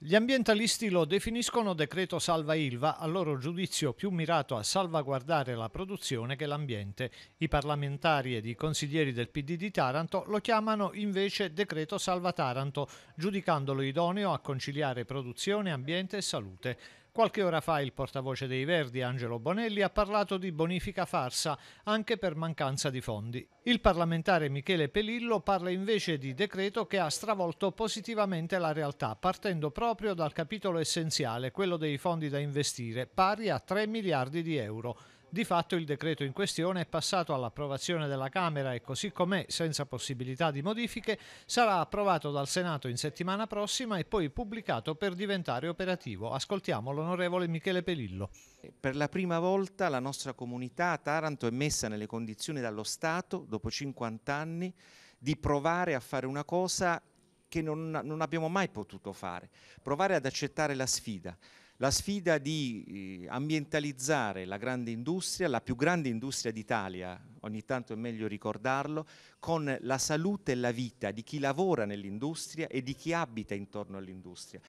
Gli ambientalisti lo definiscono decreto salva Ilva, a loro giudizio più mirato a salvaguardare la produzione che l'ambiente. I parlamentari ed i consiglieri del PD di Taranto lo chiamano invece decreto salva Taranto, giudicandolo idoneo a conciliare produzione, ambiente e salute. Qualche ora fa il portavoce dei Verdi, Angelo Bonelli, ha parlato di bonifica farsa anche per mancanza di fondi. Il parlamentare Michele Pelillo parla invece di decreto che ha stravolto positivamente la realtà, partendo proprio dal capitolo essenziale, quello dei fondi da investire, pari a 3 miliardi di euro. Di fatto il decreto in questione è passato all'approvazione della Camera e così com'è, senza possibilità di modifiche, sarà approvato dal Senato in settimana prossima e poi pubblicato per diventare operativo. Ascoltiamo l'onorevole Michele Pelillo. Per la prima volta la nostra comunità a Taranto è messa nelle condizioni dallo Stato, dopo 50 anni, di provare a fare una cosa che non, non abbiamo mai potuto fare, provare ad accettare la sfida la sfida di eh, ambientalizzare la grande industria, la più grande industria d'Italia, ogni tanto è meglio ricordarlo, con la salute e la vita di chi lavora nell'industria e di chi abita intorno all'industria.